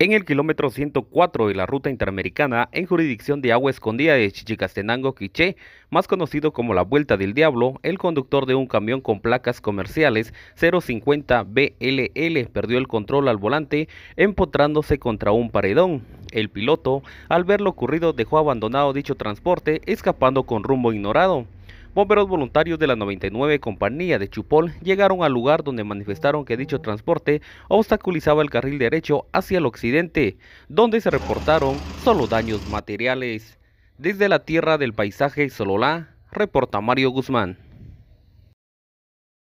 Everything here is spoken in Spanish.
en el kilómetro 104 de la ruta interamericana en jurisdicción de agua escondida de Chichicastenango, Quiché, más conocido como la Vuelta del Diablo, el conductor de un camión con placas comerciales 050 BLL perdió el control al volante empotrándose contra un paredón. El piloto, al ver lo ocurrido, dejó abandonado dicho transporte, escapando con rumbo ignorado. Bomberos voluntarios de la 99 Compañía de Chupol llegaron al lugar donde manifestaron que dicho transporte obstaculizaba el carril derecho hacia el occidente, donde se reportaron solo daños materiales. Desde la tierra del paisaje Sololá, reporta Mario Guzmán.